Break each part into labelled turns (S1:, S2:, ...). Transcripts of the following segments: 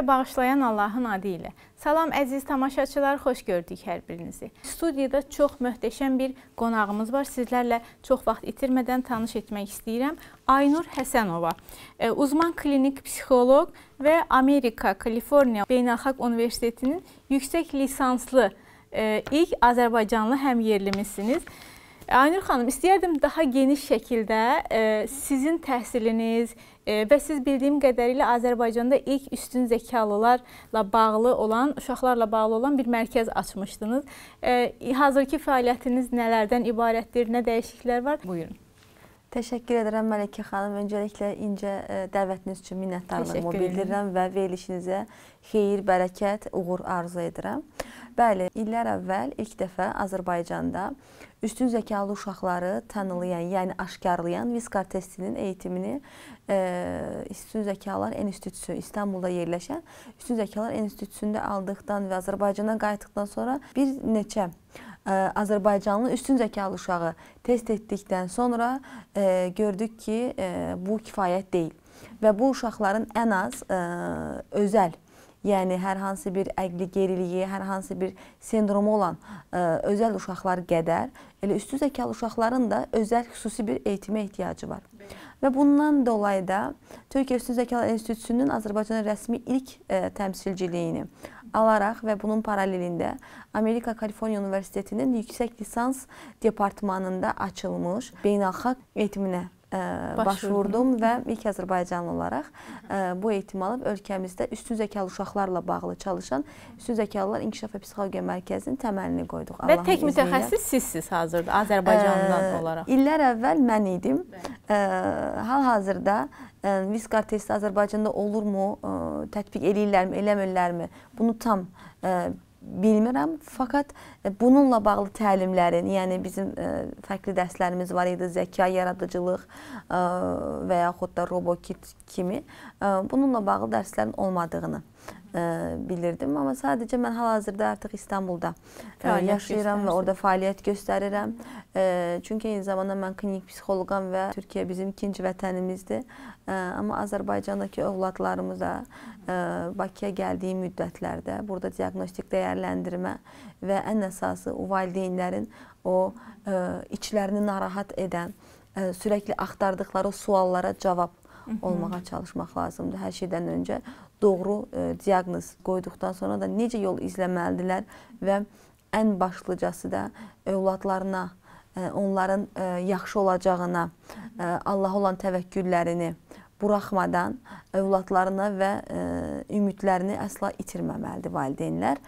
S1: və bağışlayan Allahın adı ilə. Salam əziz tamaşaçılar, xoş gördük hər birinizi. Studiyada çox möhtəşəm bir qonağımız var. Sizlərlə çox vaxt itirmədən tanış etmək istəyirəm. Aynur Həsənova, e, uzman klinik psixoloq və Amerika Kaliforniya Beynəlxalq Universitetinin yüksək lisanslı e, ilk Azərbaycanlı həmyerlimizsiniz. Aynur xanım, istəyərdim daha geniş şəkildə e, sizin təhsiliniz e, və siz bildiyim qədərilə Azərbaycanda ilk üstün zəkalılarla bağlı olan, uşaqlarla bağlı olan bir mərkəz açmışdınız. E, hazırki fəaliyyətiniz nələrdən ibarətdir, nə dəyişikliklər var? Buyurun. Təşəkkür edirəm Mələkə xanım. Öncəliklə incə ə, e, dəvətiniz üçün
S2: minnətdarlığımı bildirirəm və verilişinizə xeyir, bərəkət, uğur arzu edirəm. Bəli, illər əvvəl ilk dəfə Azərbaycanda üstün zəkalı uşaqları tanılayan, yəni aşkarlayan Viskar testinin eğitimini ə, e, Üstün Zəkalar İnstitutu İstanbulda yerləşən Üstün Zəkalar İnstitutunda aldıqdan və Azərbaycana qayıtdıqdan sonra bir neçə ə, Azərbaycanlı üstün zəkalı uşağı test etdikdən sonra ə, gördük ki, ə, bu kifayət deyil və bu uşaqların ən az ə, özəl Yəni hər hansı bir əqli geriliyi, hər hansı bir sindromu olan ə, özəl uşaqlar qədər elə üstü zəkalı uşaqların da özəl xüsusi bir eğitimə ehtiyacı var. Və bundan dolayı da Türkiyə Üstün Zəkalar İnstitutunun Azərbaycana rəsmi ilk ə, təmsilçiliyini alaraq və bunun paralelində Amerika Kaliforniya Universitetinin yüksək lisans departmanında açılmış beynəlxalq elminə başvurdum və ilk Azərbaycanlı olaraq e, bu eğitimi alıb ölkəmizdə üstün zəkalı uşaqlarla bağlı çalışan üstün zəkalılar inkişaf və psixologiya mərkəzinin təməlini qoyduq. Və tək mütəxəssis
S1: sizsiz hazırda Azərbaycanlıdan olaraq.
S2: İllər əvvəl mən idim. Hal-hazırda e, Viskar testi Azərbaycanda olurmu, e, tətbiq eləyirlərmi, eləmirlərmi? Bunu tam bilmirəm, fəqət e, bununla bağlı təlimlərin, yəni bizim ə, e, fərqli dərslərimiz var idi, zəka, yaradıcılıq ə, e, və yaxud da robokit kimi ə, bununla bağlı dərslərin olmadığını ə, e, bilirdim. Amma sadəcə mən hal-hazırda artıq İstanbulda e, fəaliyyət ə, yaşayıram və orada fəaliyyət göstərirəm. Ə, e, çünki eyni zamanda mən klinik psixoloqam və Türkiyə bizim ikinci vətənimizdir. Ə, amma Azərbaycandakı övladlarımız da Bakıya gəldiyi müddətlərdə burada diaqnostik dəyərləndirmə və ən əsası o valideynlərin o ə, içlərini narahat edən ə, sürekli axtardıqları suallara cavab olmağa çalışmaq lazımdır hər şeydən öncə doğru e, diaqnoz qoyduqdan sonra da necə yol izləməlidirlər və ən başlıcası da övladlarına, ə, e, onların ə, e, yaxşı olacağına, ə, e, Allaha olan təvəkküllərini buraxmadan övladlarına və ə, ümidlərini əsla itirməməlidir valideynlər.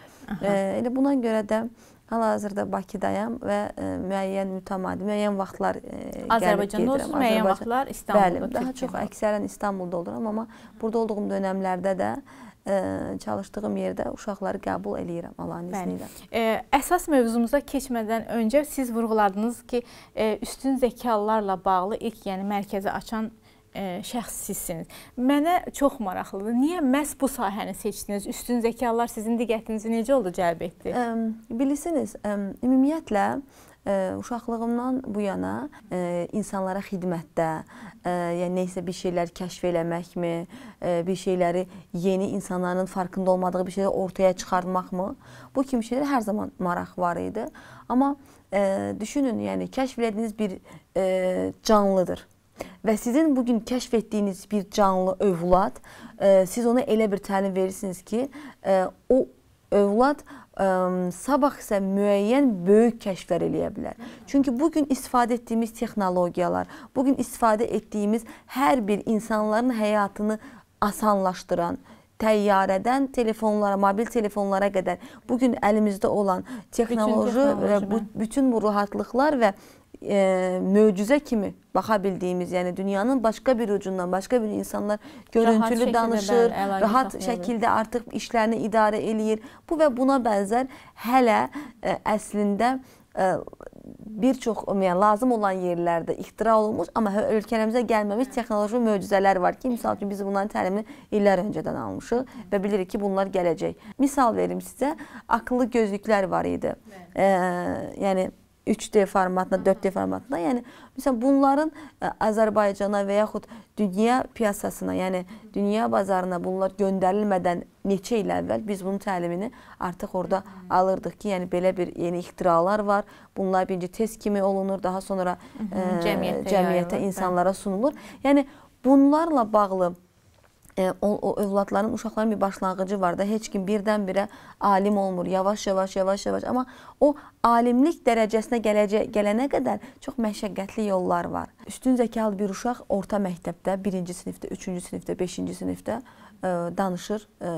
S2: Ə, elə buna görə də ə, Hal-hazırda Bakıdayam və ə, e, müəyyən mütəmadi, müəyyən vaxtlar e,
S1: ə, Azərbaycanda olsun, müəyyən vaxtlar İstanbulda. Bəli, daha çox
S2: əksərən İstanbulda oluram, amma burada olduğum dönəmlərdə də ə, e, çalışdığım yerdə uşaqları qəbul eləyirəm Allahın izni ilə.
S1: E, əsas mövzumuza keçmədən öncə siz vurğuladınız ki, e, üstün zəkalarla bağlı ilk, yəni mərkəzi açan E, şəxssizsiniz. Mənə çox maraqlıdır. Niyə məhz bu sahəni seçdiniz? Üstün zəkalar sizin diqqətinizi necə oldu cəlb etdi? Ə,
S2: bilirsiniz, ə, ümumiyyətlə ə, e, uşaqlığımdan bu yana ə, e, insanlara xidmətdə, ə, yəni nə isə bir şeyləri kəşf eləməkmi, ə, bir şeyləri yeni insanların farkında olmadığı bir şeyləri ortaya çıxartmaqmı? Bu kimi şeylər hər zaman maraq var idi. Amma ə, düşünün, yəni kəşf elədiyiniz bir ə, canlıdır və sizin bu gün kəşf etdiyiniz bir canlı övlad, ə, e, siz ona elə bir təlim verirsiniz ki, ə, e, o övlad ə, e, sabah isə müəyyən böyük kəşflər eləyə bilər. Çünki bu gün istifadə etdiyimiz texnologiyalar, bu gün istifadə etdiyimiz hər bir insanların həyatını asanlaşdıran təyyarədən telefonlara, mobil telefonlara qədər bu gün əlimizdə olan texnoloji və bu, bütün bu rahatlıqlar və e, möcüzə kimi baxa bildiyimiz, yəni dünyanın başqa bir ucundan başqa bir insanlar görüntülü rahat danışır, bəli, rahat şəkildə artıq işlərini idarə eləyir. Bu və buna bənzər hələ ə, e, əslində ə, e, bir çox yəni lazım olan yerlərdə ixtira olunmuş, amma hə, ölkələmizə gəlməmiş texnoloji möcüzələr var ki, məsəl üçün biz bunların təlimini illər öncədən almışıq və bilirik ki, bunlar gələcək. Misal verim sizə, ağıllı gözlüklər var idi. Ə, e, yəni 3D formatında, 4D formatında. Yəni məsələn bunların e, Azərbaycana və yaxud dünya piyasasına, yəni dünya bazarına bunlar göndərilmədən neçə il əvvəl biz bunun təlimini artıq orada alırdıq ki, yəni belə bir yeni ixtiralar var. Bunlar birinci test kimi olunur, daha sonra ə, cəmiyyətə, e, cəmiyyətə insanlara sunulur. Yəni bunlarla bağlı e, o, o övladların, uşaqların bir başlanğıcı var da heç kim birdən-birə alim olmur. Yavaş-yavaş, yavaş-yavaş amma o alimlik dərəcəsinə gələcə gələnə qədər çox məşəqqətli yollar var. Üstün zəkalı bir uşaq orta məktəbdə, 1-ci sinifdə, 3-cü sinifdə, 5-ci sinifdə ə, e, danışır, ə, e,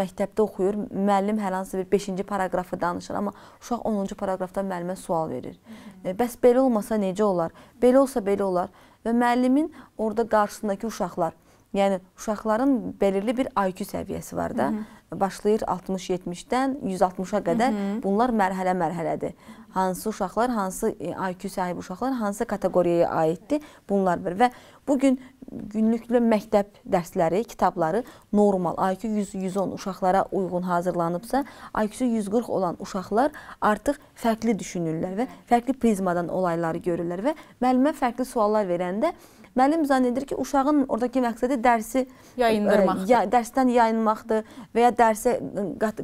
S2: məktəbdə oxuyur, müəllim hər hansı bir 5-ci paraqrafı danışır, amma uşaq 10-cu paraqrafda müəllimə sual verir. Ə, e, bəs belə olmasa necə olar? Belə olsa belə olar və müəllimin orada qarşısındakı uşaqlar Yəni uşaqların belirli bir IQ səviyyəsi var da. Hı -hı. Başlayır 60-70-dən 160-a qədər. Hı -hı. Bunlar mərhələ-mərhələdir. Hansı uşaqlar, hansı e, IQ sahibi uşaqlar hansı kateqoriyaya aiddir? Bunlar bir. Və bu gün günlüklü məktəb dərsləri, kitabları normal IQ 100-110 uşaqlara uyğun hazırlanıbsa, IQ-su 140 olan uşaqlar artıq fərqli düşünürlər və fərqli prizmadan olayları görürlər və müəllimə fərqli suallar verəndə Müəllim zənn edir ki, uşağın oradakı məqsədi dərsi e, yayındırmaqdır. Ya, dərsdən yayınmaqdır və ya dərsə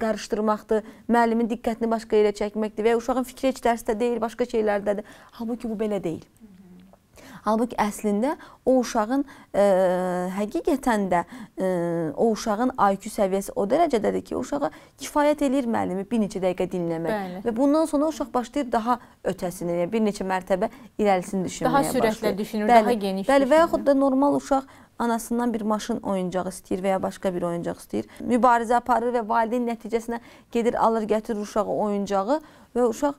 S2: qarışdırmaqdır, müəllimin diqqətini başqa yerə çəkməkdir və ya uşağın fikri heç dərsdə deyil, başqa şeylərdədir. Halbuki bu belə deyil. Halbuki əslində o uşağın ə, e, həqiqətən də ə, e, o uşağın IQ səviyyəsi o dərəcədədir ki, uşağa kifayət eləyir müəllimi bir neçə dəqiqə dinləmək Bəli. və bundan sonra uşaq başlayır daha ötəsini, yəni bir neçə mərtəbə irəlisini düşünməyə daha başlayır. Daha sürətlə düşünür, bəli, daha geniş. Bəli, və yaxud da normal uşaq anasından bir maşın oyuncağı istəyir və ya başqa bir oyuncaq istəyir. Mübarizə aparır və valideyn nəticəsinə gedir, alır, gətirir uşağı oyuncağı və uşaq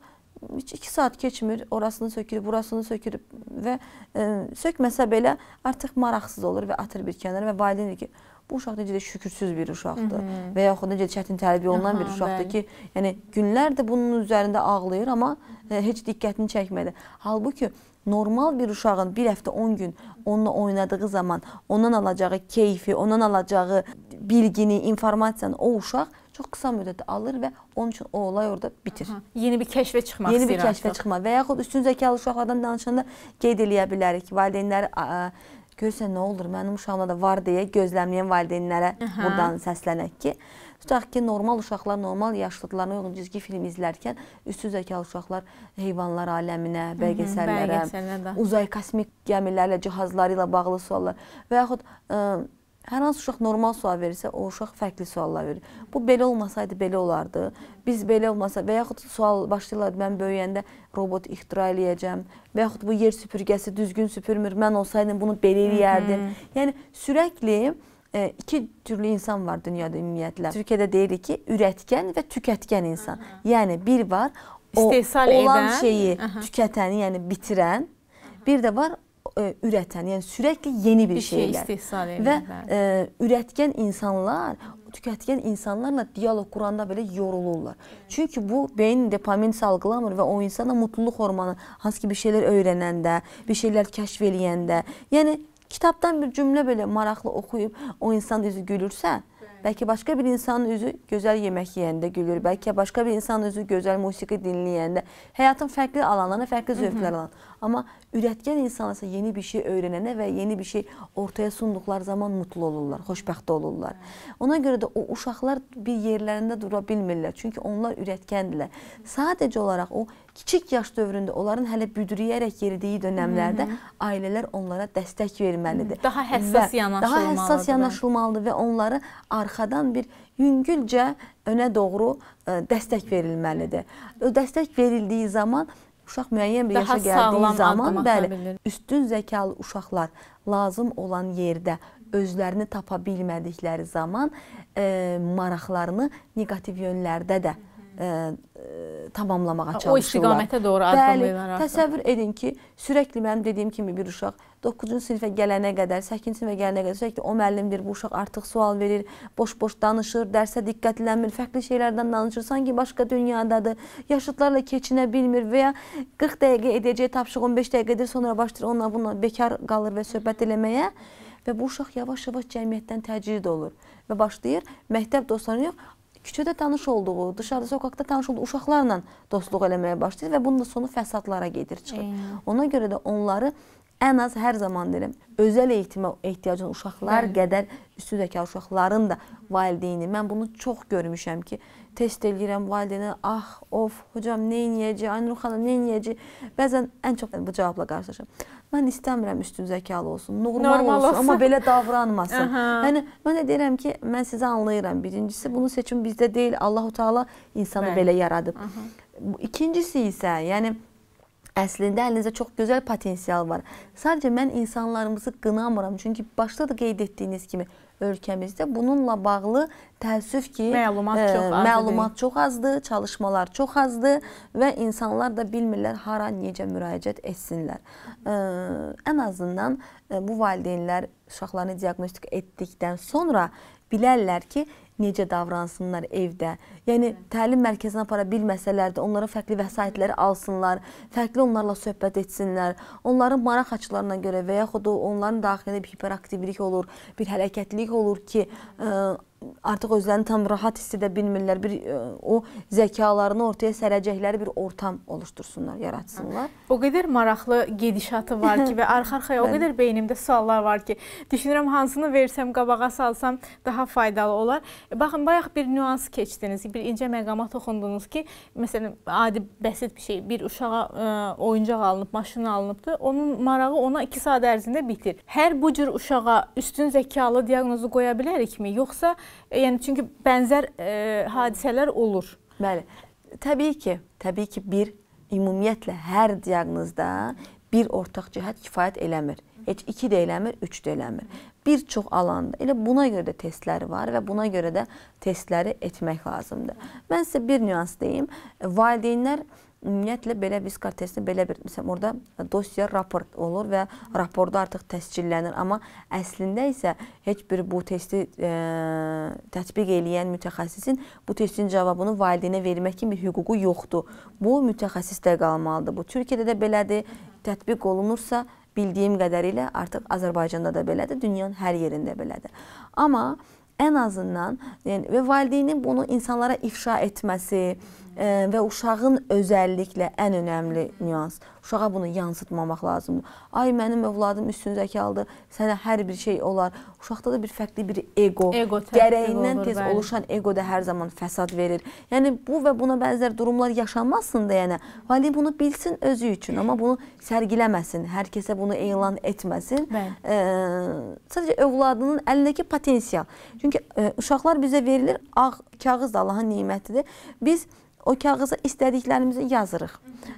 S2: heç iki saat keçmir, orasını sökülüb, burasını sökülüb və e, sökməsə belə artıq maraqsız olur və atır bir kənara və valideyn deyir ki, bu uşaq necə də şükürsüz bir uşaqdır Hı -hı. və yaxud necə çətin tərbiyə olunan Aha, bir uşaqdır bəli. ki, yəni günlərdir bunun üzərində ağlayır, amma e, heç diqqətini çəkmədi. Halbuki normal bir uşağın bir həftə 10 gün onunla oynadığı zaman ondan alacağı keyfi, ondan alacağı bilgini, informasiyanı o uşaq çox qısa müddətdə alır və onun üçün o olay orada bitir. Aha,
S1: yeni bir kəşfə çıxmaq Yeni bir kəşfə artıq.
S2: çıxma və yaxud üstün zəkalı uşaqlardan danışanda qeyd eləyə bilərik. Valideynlər görsən nə olur, mənim uşağımda da var deyə gözləməyən valideynlərə Aha. buradan səslənək ki, tutaq ki, normal uşaqlar normal yaşlıdlarına uyğun cizgi film izlərkən üstün zəkalı uşaqlar heyvanlar aləminə, belgesəllərə, uzay kosmik gəmilərlə, cihazları ilə bağlı suallar və yaxud ə, Hər hansı uşaq normal sual verirsə, o uşaq fərqli suallar verir. Bu belə olmasaydı belə olardı. Biz belə olmasa və yaxud sual başlayırlar mən böyüyəndə robot ixtira eləyəcəm və yaxud bu yer süpürgəsi düzgün süpürmür. Mən olsaydım bunu belə eləyərdim. Hı -hı. Yəni sürəkli e, iki türlü insan var dünyada ümumiyyətlə. Türkiyədə deyirik ki, ürətkən və tükətkən insan. Hı -hı. Yəni bir var o istehsal olan edən, şeyi Aha. tükətəni, yəni bitirən. Bir də var e, ürətən, yəni sürəkli yeni bir, bir şey istehsal edən və e, ürətkən insanlar tükətgən insanlarla dialoq quranda belə yorulurlar. Çünki bu beyin dopamin salgılamır və o insana mutluluq hormonu hansı ki bir şeylər öyrənəndə, bir şeylər kəşf eləyəndə, yəni kitabdan bir cümlə belə maraqlı oxuyub o insanın üzü gülürsə, Bəlkə başqa bir insanın üzü gözəl yemək yeyəndə gülür, bəlkə başqa bir insanın üzü gözəl musiqi dinləyəndə, həyatın fərqli alanlarına, fərqli zövqlər alan. Amma ürətkən insan isə yeni bir şey öyrənənə və yeni bir şey ortaya sunduqları zaman mutlu olurlar, xoşbəxt olurlar. Ona görə də o uşaqlar bir yerlərində dura bilmirlər. Çünki onlar ürətkəndirlər. Sadəcə olaraq o kiçik yaş dövründə onların hələ büdrüyərək yeridiyi dönəmlərdə Hı -hı. ailələr onlara dəstək verməlidir. Daha həssas yanaşılmalıdır. Daha həssas yanaşılmalıdır və onları arxadan bir yüngülcə önə doğru ə, e, dəstək verilməlidir. O dəstək verildiyi zaman Uşaq müəyyən bir Daha yaşa gəldiyi zaman, bəli, bilir. üstün zəkalı uşaqlar lazım olan yerdə özlərini tapa bilmədikləri zaman e, maraqlarını neqativ yönlərdə də Hı ə, e, tamamlamağa çalışırlar. O istiqamətə doğru addımlayırlar. Bəli, təsəvvür edin ki, sürəkli mənim dediyim kimi bir uşaq 9-cu sinifə gələnə qədər, 8-ci sinifə gələnə qədər sürəkli o müəllimdir, bu uşaq artıq sual verir, boş-boş danışır, dərsə diqqətlənmir, fərqli şeylərdən danışır, sanki başqa dünyadadır, yaşıtlarla keçinə bilmir və ya 40 dəqiqə edəcəyi tapşırıq 15 dəqiqədir, sonra başlayır onunla bununla bekar qalır və söhbət eləməyə və bu uşaq yavaş-yavaş cəmiyyətdən təcrid olur və başlayır məktəb dostlarına yox, küçədə tanış olduğu, dışarıda sokaqda tanış olduğu uşaqlarla dostluq eləməyə başlayır və bunun da sonu fəsadlara gedir, çıxır. Eyni. Ona görə də onları ən az hər zaman deyirəm, özəl eğitimə ehtiyac olan uşaqlar Bəli. qədər üstü zəkalı uşaqların da valideyni. Mən bunu çox görmüşəm ki, test eləyirəm valideynə, ah, of, hocam nə edəcək, Aynur xanım nə edəcək? Bəzən ən çox bu cavabla qarşılaşıram. Mən istəmirəm üstün zəkalı olsun, normal, normal olsun, olsun, amma belə davranmasın. yəni mən də deyirəm ki, mən sizi anlayıram. Birincisi, bunu seçim bizdə deyil, Allahu Teala insanı Bəli. belə yaradıb. Aha. İkincisi isə, yəni Əslində əlinizdə çox gözəl potensial var. Sadəcə mən insanlarımızı qınamıram. Çünki başda da qeyd etdiyiniz kimi ölkəmizdə bununla bağlı təəssüf ki, məlumat ə, e, çox azdır. Məlumat çox azdır, çalışmalar çox azdır və insanlar da bilmirlər hara, necə müraciət etsinlər. Ə, e, ən azından ə, e, bu valideynlər uşaqlarını diaqnostik etdikdən sonra bilərlər ki, necə davransınlar evdə. Yəni təlim mərkəzinə apara bilməsələr də onlara fərqli vəsaitləri alsınlar, fərqli onlarla söhbət etsinlər. Onların maraq açılarına görə və yaxud da onların daxilində bir hiperaktivlik olur, bir hərəkətlilik olur ki, ə, artıq özlərini tam rahat hiss edə bilmirlər. Bir e, o zəkalarını ortaya sərəcəkləri bir ortam oluştursunlar, yaratsınlar.
S1: O qədər maraqlı gedişatı var ki və arxa-arxaya o qədər beynimdə suallar var ki, düşünürəm hansını versəm, qabağa salsam daha faydalı olar. Baxın, bayaq bir nüans keçdiniz, bir incə məqama toxundunuz ki, məsələn, adi bəsit bir şey, bir uşağa ə, e, oyuncaq alınıb, maşın alınıbdı. Onun marağı ona 2 saat ərzində bitir. Hər bu cür uşağa üstün zəkalı diaqnozu qoya bilərikmi, yoxsa Yəni çünki bənzər e, hadisələr olur. Bəli.
S2: Təbii ki, təbii ki bir ümumiyyətlə hər diaqnozda bir ortaq cəhət kifayət eləmir. Heç 2 də eləmir, 3 də eləmir. Bir çox alanda elə buna görə də testlər var və buna görə də testləri etmək lazımdır. Mən sizə bir nüans deyim. Valideynlər e, ümumiyyətlə belə viskar testi belə bir məsələn orada dosya raport olur və raporda artıq təscillənir. Amma əslində isə heç bir bu testi ə, e, tətbiq eləyən mütəxəssisin bu testin cavabını valideynə vermək kimi bir hüququ yoxdur. Bu mütəxəssisdə qalmalıdır. Bu Türkiyədə də belədir. Tətbiq olunursa bildiyim qədərilə artıq Azərbaycanda da belədir, dünyanın hər yerində belədir. Amma ən azından yəni və valideynin bunu insanlara ifşa etməsi, və uşağın özəlliklə ən önəmli nüans. Uşağa bunu yansıtmamaq lazımdır. Ay mənim övladım üstün zəkalıdır, sənə hər bir şey olar. Uşaqda da bir fərqli bir ego, ego gərəyindən tez bəli. oluşan ego da hər zaman fəsad verir. Yəni bu və buna bənzər durumlar yaşanmasın da yəni. Valideyn bunu bilsin özü üçün, amma bunu sərgiləməsin, hər kəsə bunu elan etməsin. Bəli. Ə, sadəcə övladının əlindəki potensial. Çünki ə, uşaqlar bizə verilir ağ kağız da Allahın nemətidir. Biz O kağıza istədiklərimizi yazırıq.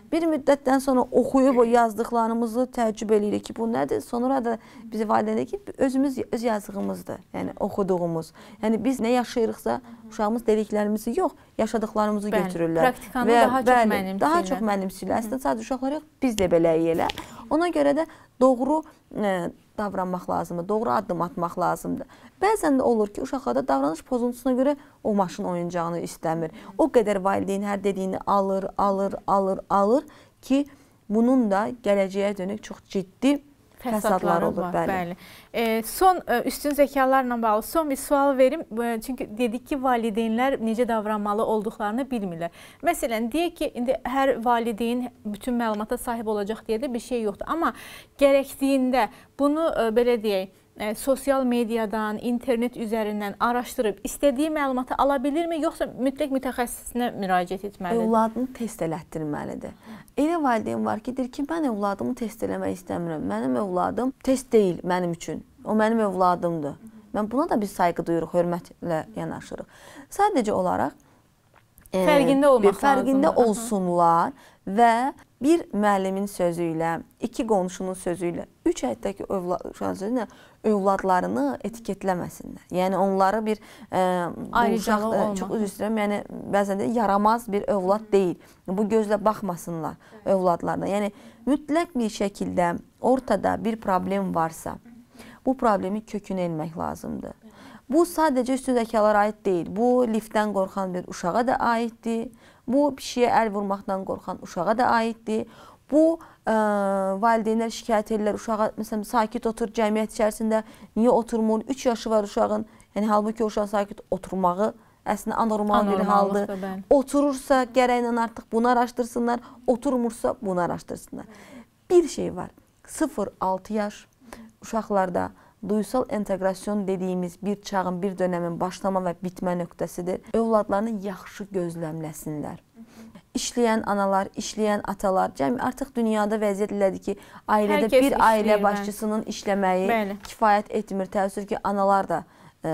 S2: Bir müddətdən sonra oxuyub o yazdıqlarımızı təəccüb eləyirik ki, bu nədir? Sonra da bizi valideyn ki, özümüz öz yazığımızdır. Yəni oxuduğumuz. Yəni biz nə yaşayırıqsa, uşağımız dediklərimizi yox, yaşadıqlarımızı bəli, götürürlər. Praktikanı Və, daha çox bəli, mənimsəyirlər. Daha çox mənimsəyirlər. Əslində sadəcə uşaqlar yox, biz də beləyik elə. Ona görə də doğru ə, e, davranmaq lazımdır, doğru addım atmaq lazımdır. Bəzən də olur ki, uşaqlarda davranış pozuntusuna görə o maşın oyuncağını istəmir. O qədər valideyn hər dediyini
S1: alır, alır, alır, alır ki, bunun da gələcəyə dönük çox ciddi fəsadlar olur, var, bəli. bəli. E, son e, üstün zəkalarla bağlı son bir sual verim. E, çünki dedik ki, valideynlər necə davranmalı olduqlarını bilmirlər. Məsələn, deyək ki, indi hər valideyn bütün məlumata sahib olacaq deyə də bir şey yoxdur. Amma gərəkdiyində bunu e, belə deyək, ə, e, sosial mediadan, internet üzərindən araşdırıb istədiyi məlumatı ala bilirmi, yoxsa mütləq mütəxəssisinə müraciət etməlidir? Övladını
S2: test elətdirməlidir. Elə valideyn var ki, deyir ki, mən övladımı test eləmək istəmirəm. Mənim övladım test deyil mənim üçün. O mənim övladımdır. Mən buna da biz sayğı duyuruq, hörmətlə yanaşırıq. Sadəcə olaraq e, fərqində olmaq fərqində lazımdır. olsunlar Aha və bir müəllimin sözü ilə, iki qonşunun sözü ilə, üç həddəki övlad sözü ilə övladlarını etiketləməsinlər. Yəni onları bir e, ayrıcalı e, olmaq. Çox üzr istəyirəm. Yəni bəzən də yaramaz bir övlad deyil. Bu gözlə baxmasınlar övladlarına. Yəni mütləq bir şəkildə ortada bir problem varsa, bu problemi kökünə enmək lazımdır. Bu sadəcə üstündəkilərə aid deyil. Bu liftdən qorxan bir uşağa da aiddir. Bu pişiyə əl vurmaqdan qorxan uşağa da aiddir. Bu ə, e, valideynlər şikayət edirlər uşağa, məsələn, sakit otur cəmiyyət içərisində, niyə oturmur? 3 yaşı var uşağın. Yəni halbuki uşaq sakit oturmağı əslində anormal bir haldır. Bəli. Oturursa gərəklə artıq bunu araşdırsınlar, oturmursa bunu araşdırsınlar. Bir şey var. 0-6 yaş uşaqlarda duysal inteqrasyon dediyimiz bir çağın, bir dönəmin başlama və bitmə nöqtəsidir. Övladlarını yaxşı gözləmləsinlər. İşləyən analar, işləyən atalar, cəmi artıq dünyada vəziyyət elədir ki, ailədə Hər bir ailə işləyir, hə. başçısının işləməyi Bəli. kifayət etmir. Təəssüf ki, analar da Ə,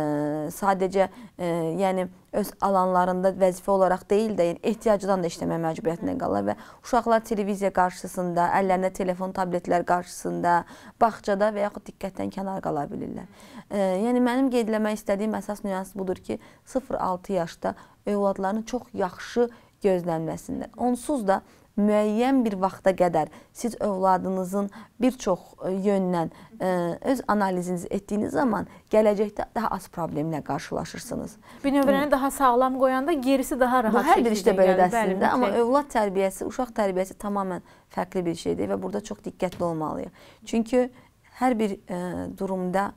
S2: sadəcə ə, yəni öz alanlarında vəzifə olaraq deyil də, yəni ehtiyacdan da işləmək məcburiyyətində qalırlar və uşaqlar televiziya qarşısında, əllərində telefon, tabletlər qarşısında, bağçada və yaxud diqqətdən kənar qala bilirlər. Ə, yəni mənim qeydləmək istədiyim əsas nüans budur ki, 0-6 yaşda övladlarını çox yaxşı gözlənməsinlər. Onsuz da müəyyən bir vaxta qədər siz övladınızın bir çox e, yöndən e, öz analizinizi etdiyiniz zaman gələcəkdə daha az problemlə qarşılaşırsınız.
S1: Binövrəni daha sağlam qoyanda gerisi daha rahat şəkildə gəlir. Bu hər bir işdə belədir əslində, amma
S2: övlad tərbiyəsi, uşaq tərbiyəsi tamamilə fərqli bir şeydir və burada çox diqqətli olmalıyıq. Çünki hər bir e, durumda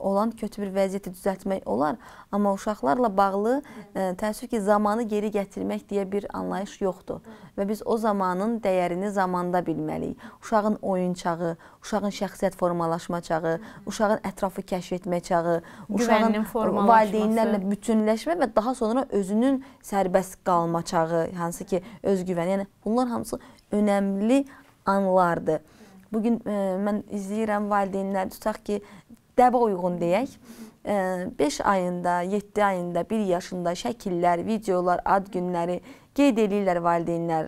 S2: olan kötü bir vəziyyəti düzəltmək olar, amma uşaqlarla bağlı ə, e, təəssüf ki, zamanı geri gətirmək deyə bir anlayış yoxdur və biz o zamanın dəyərini zamanda bilməliyik. Uşağın oyun çağı, uşağın şəxsiyyət formalaşma çağı, uşağın ətrafı kəşf etmə çağı, uşağın valideynlərlə bütünləşmə və daha sonra özünün sərbəst qalma çağı, hansı ki, özgüvən. Yəni bunlar hamısı önəmli anlardır. Bu gün e, mən izləyirəm valideynlər tutaq ki, dəbə uyğun deyək. 5 ayında, 7 ayında, 1 yaşında şəkillər, videolar, ad günləri qeyd eləyirlər valideynlər.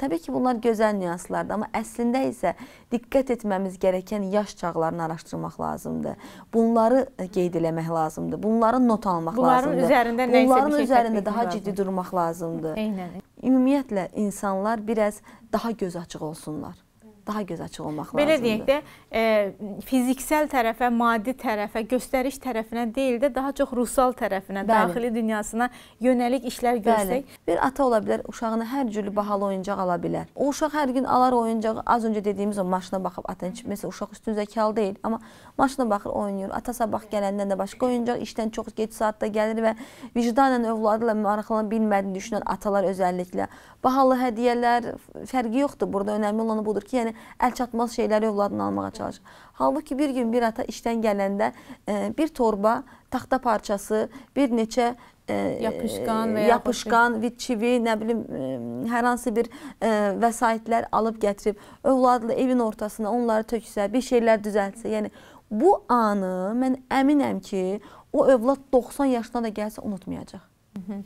S2: Təbii ki, bunlar gözəl nüanslardır, amma əslində isə diqqət etməmiz gərəkən yaş çağlarını araşdırmaq lazımdır. Bunları e, qeyd eləmək lazımdır. Bunların not almaq Bunların lazımdır. Üzərində Bunların şey üzərində daha lazım. ciddi durmaq lazımdır. Eynən. Ümumiyyətlə insanlar biraz daha göz açıq olsunlar daha göz açıq olmaq Belə lazımdır. Belə deyək də,
S1: e, fiziksel tərəfə, maddi tərəfə, göstəriş tərəfinə deyil də, daha çox ruhsal tərəfinə, Bəli. daxili dünyasına yönəlik işlər görsək. Bəli.
S2: Bir ata ola bilər, uşağına hər cürlü bahalı oyuncaq ala bilər. O uşaq hər gün alar oyuncağı, az öncə dediyimiz o maşına baxıb atan, məsələn, uşaq üstün zəkalı deyil, amma maşına baxır, oynayır. Ata sabah gələndən də başqa oyuncaq, işdən çox gec saatda gəlir və vicdanən övladı ilə maraqlana bilmədiyini düşünən atalar özəlliklə. Bahalı hədiyyələr fərqi yoxdur. Burada önəmli olan budur ki, yəni əl çatmaz şeyləri övladına almağa çalışır. Halbuki bir gün bir ata işdən gələndə e, bir torba taxta parçası, bir neçə e, yapışqan və yapışqan, çivi, nə bilim e, hər hansı bir vəsaitlər alıb gətirib övladla evin ortasına onları töksə, bir şeylər düzəltsə, yəni bu anı mən əminəm ki, o övlad
S1: 90 yaşına da gəlsə unutmayacaq. Hı -hı.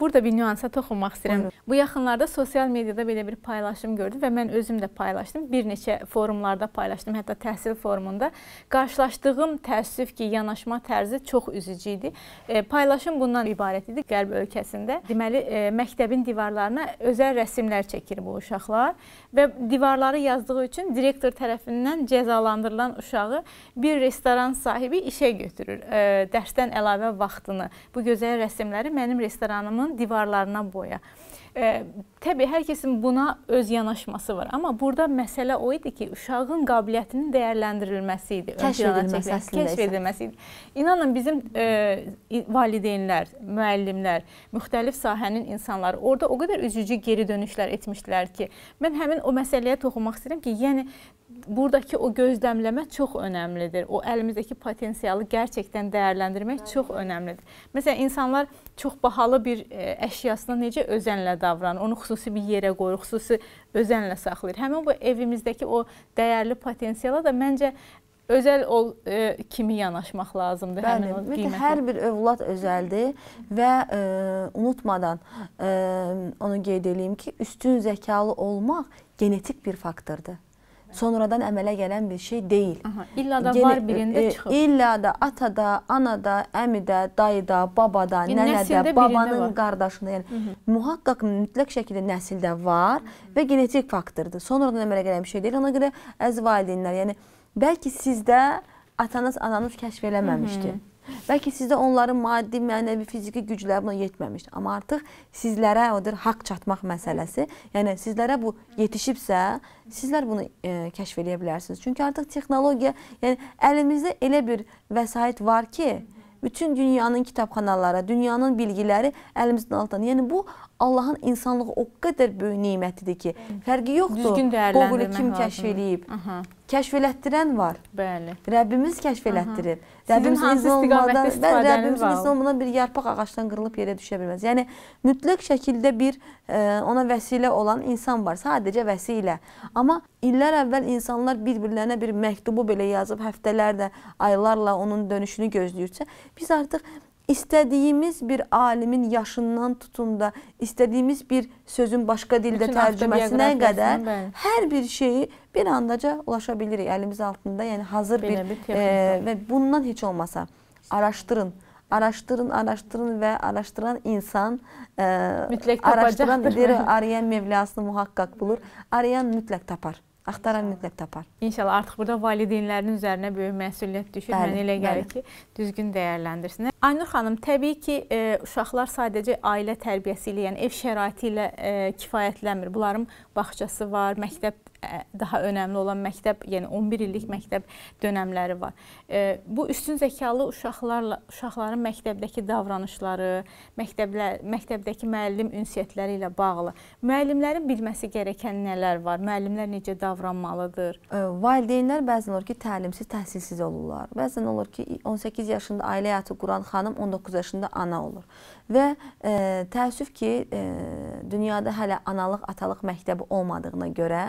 S1: Burada bir nüansa toxunmaq istəyirəm. Buyurun. Bu yaxınlarda sosial mediada belə bir paylaşım gördüm və mən özüm də paylaşdım. Bir neçə forumlarda paylaşdım, hətta təhsil forumunda. Qarşılaşdığım təəssüf ki, yanaşma tərzi çox üzücü idi. E, paylaşım bundan ibarət idi Qərb ölkəsində. Deməli, e, məktəbin divarlarına özəl rəsmlər çəkir bu uşaqlar və divarları yazdığı üçün direktor tərəfindən cəzalandırılan uşağı bir restoran sahibi işə götürür. E, dərsdən əlavə vaxtını bu gözəl rəsmləri mənim restoranımın divarlarına boya. E, təbii hər kəsin buna öz yanaşması var, amma burada məsələ o idi ki, uşağın qabiliyyətinin dəyərləndirilməsi idi, kəşf edilməsi, çəkilməsi, kəşf edilməsi idi. İnanın bizim e, valideynlər, müəllimlər, müxtəlif sahənin insanları orada o qədər üzücü geri dönüşlər etmişdilər ki, mən həmin o məsələyə toxunmaq istəyirəm ki, yəni buradakı o gözləmləmə çox önəmlidir. O əlimizdəki potensialı gerçəkdən dəyərləndirmək Bəli. çox önəmlidir. Məsələn, insanlar çox bahalı bir e, əşyasına necə özənlə davranır, onu xüsusi bir yerə qoyur, xüsusi özənlə saxlayır. Həmin bu evimizdəki o dəyərli potensiala da məncə özəl ol e, kimi yanaşmaq lazımdır Bəli, həmin o qiymətə. Ümumiyyətlə hər
S2: bir övlad özəldir və e, unutmadan e, onu qeyd edeyim ki, üstün zəkalı olmaq genetik bir faktordur sonradan əmələ gələn bir şey deyil. Aha,
S1: illa da Gene, var birində e, e, çıxır.
S2: İlla da atada, anada, əmidə, dayıda, babada, e, nənədə, babanın qardaşında, yəni Hı -hı. muhaqqaq mütləq şəkildə nəsildə var Hı -hı. və genetik faktordur. Sonradan əmələ gələn bir şey deyil. Ona görə əzvalideynlər, yəni bəlkə sizdə atanız, ananız kəşf eləməmişdi. Hı -hı. Bəlkə sizdə onların maddi, mənəvi, fiziki gücləri buna yetməmişdi. Amma artıq sizlərə odur haqq çatmaq məsələsi. Yəni sizlərə bu yetişibsə, sizlər bunu e, kəşf edə bilərsiniz. Çünki artıq texnologiya, yəni əlimizdə elə bir vəsait var ki, bütün dünyanın kitabxanaları, dünyanın bilgiləri əlimizin altında. Yəni bu Allahın insanlığı o qədər böyük nemətidir ki, fərqi yoxdur. Qovulu kim kəşf eləyib? Aha. Kəşf elətdirən var. Bəli. Rəbbimiz kəşf elətdirib. Rəbbimiz hansı istiqamətdə istifadəniz var? Rəbbimiz izin olmadan bir yarpaq ağacdan qırılıb yerə düşə bilməz. Yəni mütləq şəkildə bir ə, e, ona vəsilə olan insan var, sadəcə vəsilə. Amma illər əvvəl insanlar bir-birlərinə bir məktubu belə yazıb həftələrlə, aylarla onun dönüşünü gözləyirsə, biz artıq istədiyimiz bir alimin yaşından tutun da istədiyimiz bir sözün başqa dildə Bütün tərcüməsinə qədər bəli. hər bir şeyi bir andaca ulaşa bilirik əlimiz altında. Yəni hazır Belə bir, bir e, və bundan heç olmasa araşdırın araşdırın, araşdırın və araşdıran insan ə, e, mütləq araşdıran deyir, arayan mövlasını muhaqqaq bulur. Arayan mütləq tapar. Axtaran mütləq tapar.
S1: İnşallah artıq burada valideynlərin üzərinə böyük məsuliyyət düşür. Bəli, Mənə elə gəlir bəli. ki, düzgün dəyərləndirsinlər. Aynur xanım, təbii ki, e, uşaqlar sadəcə ailə tərbiyəsi ilə, yəni ev şəraiti ilə e, kifayətlənmir. Bunların bağçası var, məktəb daha önəmli olan məktəb, yəni 11 illik məktəb dönəmləri var. Bu üstün zəkalı uşaqlarla uşaqların məktəbdəki davranışları, məktəblər, məktəbdəki müəllim ünsiyyətləri ilə bağlı müəllimlərin bilməsi gərəkən nələr var? Müəllimlər necə davranmalıdır?
S2: Valideynlər bəzən olur ki, təlimsiz, təhsilsiz olurlar. Bəzən olur ki, 18 yaşında ailə həyatı quran xanım 19 yaşında ana olur. Və e, təəssüf ki, e, dünyada hələ analıq, atalıq məktəbi olmadığına görə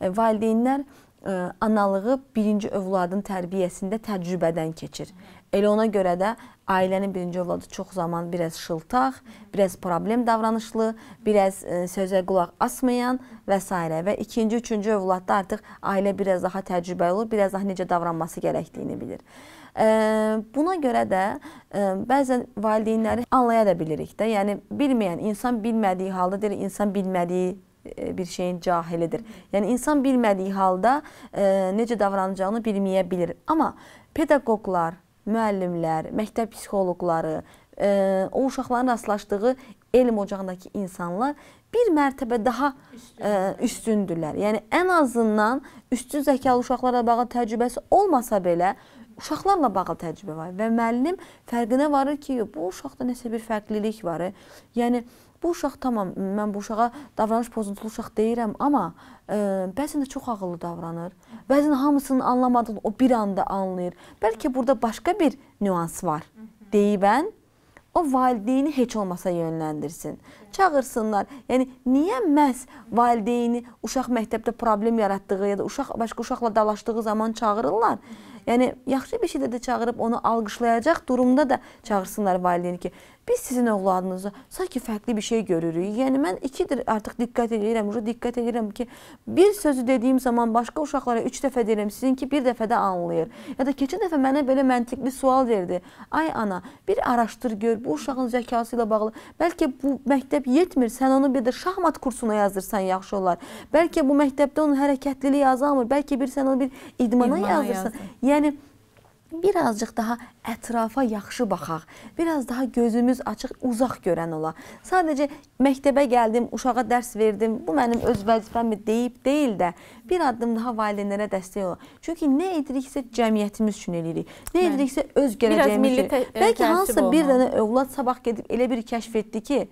S2: E, valideynlər e, analığı birinci övladın tərbiyəsində təcrübədən keçir. Elə ona görə də ailənin birinci övladı çox zaman biraz şıltaq, biraz problem davranışlı, biraz e, sözə qulaq asmayan və s. və ikinci, üçüncü övladda artıq ailə biraz daha təcrübəli olur, biraz daha necə davranması gərəkdiyini bilir. Buna görə də bəzən valideynləri anlaya da bilirik də. Yəni bilməyən insan bilmədiyi halda deyir, insan bilmədiyi E, bir şeyin cahilidir. Yəni insan bilmədiyi halda e, necə davranacağını bilməyə bilər. Amma pedaqoqlar, müəllimlər, məktəb psixoloqları, e, o uşaqların rastlaşdığı elm ocağındakı insanlar bir mərtəbə daha ə, e, üstündürlər. Yəni ən azından üstün zəkalı uşaqlarla bağlı təcrübəsi olmasa belə uşaqlarla bağlı təcrübə var və müəllim fərqinə varır ki, bu uşaqda nəsə bir fərqlilik var. E. Yəni bu uşaq tamam mən bu uşağa davranış pozuntusu uşaq deyirəm, amma ə, e, bəzən də çox ağıllı davranır. Bəzən hamısını anlamadığını o bir anda anlayır. Bəlkə burada başqa bir nüans var deyibən o valideyni heç olmasa yönləndirsin. Çağırsınlar. Yəni niyə məhz valideyni uşaq məktəbdə problem yaratdığı ya da uşaq başqa uşaqla dalaşdığı zaman çağırırlar? Yəni yaxşı bir şeydə də çağırıb onu alqışlayacaq durumda da çağırsınlar valideyni ki, Biz sizin övladınızı sanki fərqli bir şey görürük. Yəni mən ikidir artıq diqqət edirəm, uca diqqət edirəm ki, bir sözü dediyim zaman başqa uşaqlara 3 dəfə deyirəm, sizinki bir dəfədə anlayır. Ya da keçən dəfə mənə belə məntiqli sual verdi. Ay ana, bir araşdır gör bu uşağın zəkası ilə bağlı. Bəlkə bu məktəb yetmir, sən onu bir də şahmat kursuna yazdırsan yaxşı olar. Bəlkə bu məktəbdə onun hərəkətliliyi azalmır, bəlkə bir sən onu bir idmana, idmana yazdırsan. Yazdım. Yəni birazcıq daha ətrafa yaxşı baxaq. Biraz daha gözümüz açıq, uzaq görən ola. Sadəcə məktəbə gəldim, uşağa dərs verdim. Bu mənim öz vəzifəmi deyib deyil də, bir addım daha valideynlərə dəstək ola. Çünki nə ediriksə cəmiyyətimiz üçün eləyirik. Nə ediriksə öz gələcəyimiz üçün. E, Bəlkə hansısa bir dənə övlad sabah gedib elə bir kəşf etdi ki,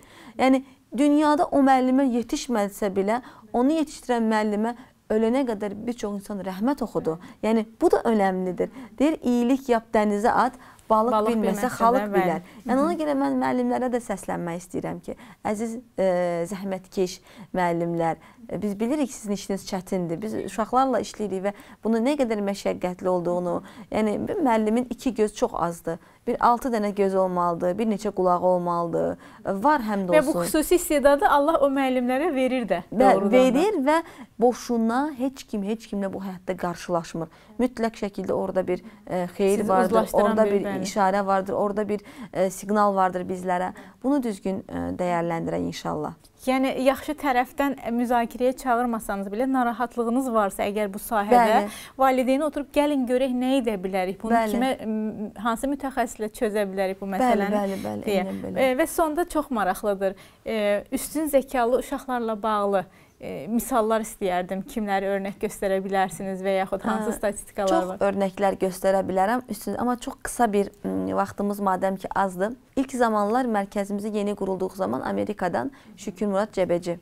S2: yəni dünyada o müəllimə yetişmədisə belə, onu yetişdirən müəllimə ölənə qədər bir çox insan rəhmət oxudu. Yəni bu da önəmlidir. Deyir, iyilik yap, dənizə at balıq, balıq bilməsə, bilməsə xalıq də, bilər. Bəli. Yəni ona görə mən müəllimlərə də səslənmək istəyirəm ki, əziz e, zəhmətkeş müəllimlər, e, biz bilirik sizin işiniz çətindir. Biz uşaqlarla işləyirik və bunu nə qədər məşəqqətli olduğunu, yəni bir müəllimin iki göz çox azdır. Bir 6 dənə göz olmalıdır, bir neçə qulağı olmalıdır. Var həm də olsun. Və bu
S1: xüsusi istedadı Allah o müəllimlərə verir də. Və verir
S2: da. və boşuna heç kim heç kimlə bu həyatda qarşılaşmır. Mütləq şəkildə orada bir e, xeyir Sizi vardır, orada bir bəli yəni. işarə vardır, orada bir e, siqnal vardır bizlərə. Bunu düzgün e, dəyərləndirək inşallah.
S1: Yəni yaxşı tərəfdən e, müzakirəyə çağırmasanız belə narahatlığınız varsa, əgər bu sahədə Bəli. valideyn oturub gəlin görək nə edə bilərik, bunu Bəli. kimə hansı mütəxəssislə çözə bilərik bu məsələni Bəli, bəli, bəli, deyə. E, və sonda çox maraqlıdır. E, üstün zəkalı uşaqlarla bağlı e, misallar istəyərdim. Kimləri örnək göstərə bilərsiniz və yaxud hansı hə, statistikalar çox var? Çox
S2: örnəklər göstərə bilərəm. Üstün, amma çox qısa bir vaxtımız madəm ki azdır. İlk zamanlar mərkəzimizi yeni qurulduğu zaman Amerikadan Şükür Murad Cəbəci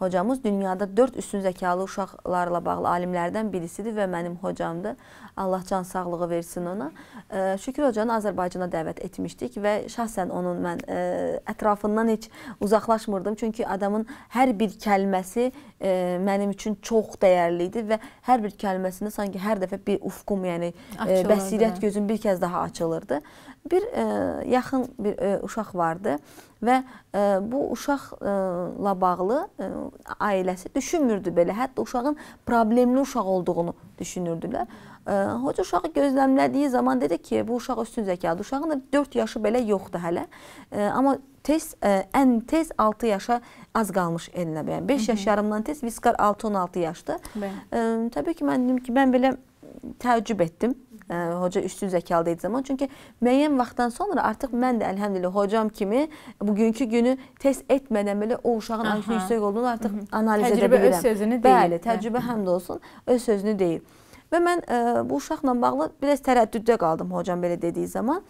S2: hocamız dünyada 4 üstün zəkalı uşaqlarla bağlı alimlərdən birisidir və mənim hocamdır. Allah can sağlığı versin ona. Şükür hocanı Azərbaycana dəvət etmişdik və şəxsən onun mən e, ətrafından heç uzaqlaşmırdım. Çünki adamın hər bir kəlməsi e, mənim üçün çox dəyərli idi və hər bir kəlməsində sanki hər dəfə bir ufqum, yəni e, açılırdı. bəsirət gözüm bir kəz daha açılırdı. Bir yaxın bir uşaq vardı və bu uşaqla bağlı ailəsi düşünmürdü belə. Hətta uşağın problemli uşaq olduğunu düşünürdülər. Hoca uşağı gözləmlədiyi zaman dedi ki, bu uşaq üstün zəkalı. Uşağın da 4 yaşı belə yoxdur hələ. Amma tez ə, e, ən tez 6 yaşa az qalmış elinə bəyən. 5 yaş yarımdan tez Viskar 6-16 yaşdır. Ə, təbii ki, mən dedim ki, mən belə təəccüb etdim. Ə, e, hoca üstün zəkalı idi zaman. Çünki müəyyən vaxtdan sonra artıq mən də əlhəmdülillah hocam kimi bugünkü günü test etmədən belə o uşağın IQ yüksək olduğunu artıq Hı -hı. analiz Təcrübə edə bilirəm. Təcrübə hə. öz sözünü deyil. Bəli, təcrübə həm də olsun öz sözünü deyir. Və mən ə, bu uşaqla bağlı biraz tərəddüddə qaldım hocam belə dediyi zaman.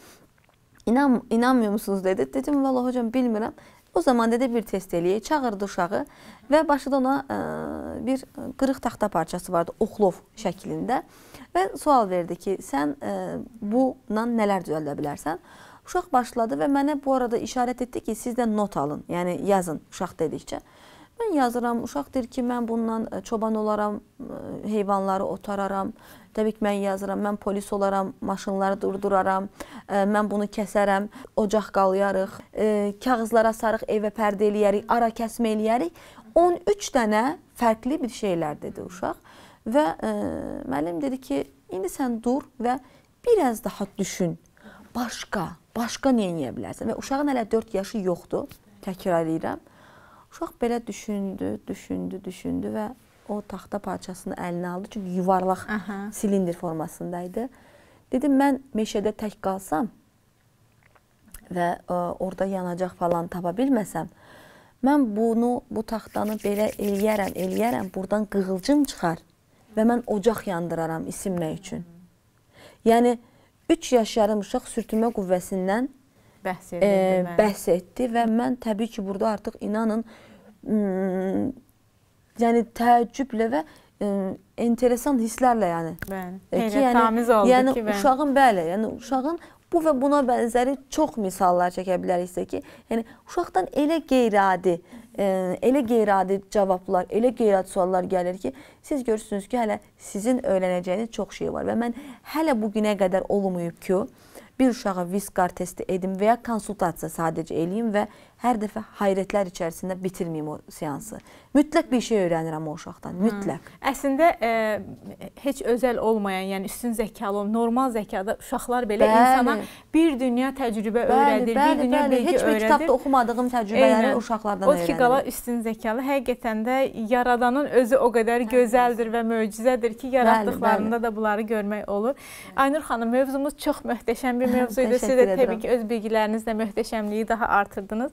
S2: İnan inanmıyor musunuz dedi. Dedim vallah hocam bilmirəm. O zaman dedi bir test eləyək. Çağırdı uşağı və başında ona ə, e, bir qırıq taxta parçası vardı, oxlov şəklində. Və sual verdi ki, sən ə, e, bununla nələr düzəldə bilərsən? Uşaq başladı və mənə bu arada işarət etdi ki, siz də not alın, yəni yazın uşaq dedikcə. Mən yazıram, uşaq deyir ki, mən bundan e, çoban olaram, e, heyvanları otararam. Təbii ki, mən yazıram, mən polis olaram, maşınları durduraram, e, mən bunu kəsərəm, ocaq qalayarıq, kağızlara sarıq, evə pərdə eləyərik, ara kəsmə eləyərik. 13 dənə fərqli bir şeylər dedi uşaq və müəllim dedi ki, indi sən dur və biraz daha düşün. Başqa, başqa nə edə bilərsən? Və uşağın hələ 4 yaşı yoxdur, təkrar edirəm. Uşaq belə düşündü, düşündü, düşündü və o taxta parçasını əlinə aldı. Çünki yuvarlaq Aha. silindir formasında idi. Dedim mən meşədə tək qalsam və ə, e, orada yanacaq falan tapa bilməsəm, mən bunu bu taxtanı belə eləyərəm, eləyərəm, burdan qığılcım çıxar və mən ocaq yandıraram isimmək üçün. Yəni 3 yaşarım uşaq sürtünmə qüvvəsindən
S1: bəhs edildi, e, bəhs
S2: etdi və mən təbii ki, burada artıq inanın yəni təəccüblə və ə, enteresan hisslərlə yəni.
S1: Bəli. E, ki, yəni, oldu yəni ki, bəli. uşağın
S2: bəli, yəni uşağın bu və buna bənzəri çox misallar çəkə biləriksə ki, yəni uşaqdan elə qeyri-adi, e, elə qeyri-adi cavablar, elə qeyri-adi suallar gəlir ki, siz görürsünüz ki, hələ sizin öyrənəcəyiniz çox şey var və mən hələ bu günə qədər olmayıb ki, bir uşağa viskar testi edim və ya konsultasiya sadəcə eləyim və hər dəfə hayrətlər içərisində bitirməyim o seansı. Mütləq bir şey öyrənirəm o uşaqdan, Hı. mütləq.
S1: Əslində ə, e, heç özəl olmayan, yəni üstün zəkalı, normal zəkada uşaqlar belə bəli. insana bir dünya təcrübə bəli, öyrədir, bəli, bir dünya bəli. bilgi öyrədir. Heç bir öyrədir. kitabda
S2: oxumadığım təcrübələri Eynən. uşaqlardan öyrənirəm. O ki,
S1: qala üstün zəkalı həqiqətən də yaradanın özü o qədər bəli. gözəldir və möcüzədir ki, yaratdıqlarında bəli, bəli. da bunları görmək olur. Bəli. Aynur xanım, mövzumuz çox möhtəşəm bir mövzu idi. Siz də təbii ki, öz bilgilərinizlə möhtəşəmliyi daha artırdınız.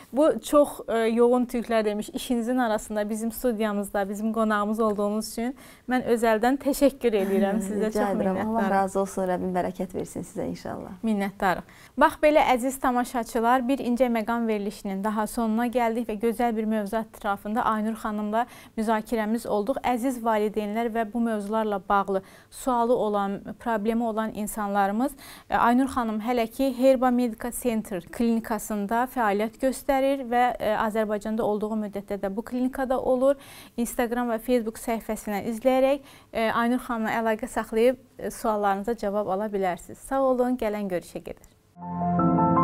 S1: Bu çox ə, e, yoğun türklər demiş. İşinizin arasında bizim studiyamızda, bizim qonağımız olduğunuz üçün mən özəldən təşəkkür edirəm sizə. Rica çox edirəm. Allah razı olsun,
S2: Rəbbim bərəkət versin sizə
S1: inşallah. Minnətdarıq. Bax belə əziz tamaşaçılar, bir incə məqam verilişinin daha sonuna gəldik və gözəl bir mövzu ətrafında Aynur xanımla müzakirəmiz olduq. Əziz valideynlər və bu mövzularla bağlı sualı olan, problemi olan insanlarımız e, Aynur xanım hələ ki Herba Medica Center klinikasında fəaliyyət göstərir göstərir və ə, e, Azərbaycanda olduğu müddətdə də bu klinikada olur. Instagram və Facebook səhifəsindən izləyərək ə, e, Aynur xanımla əlaqə saxlayıb ə, e, suallarınıza cavab ala bilərsiniz. Sağ olun, gələn görüşə qədər. Müzik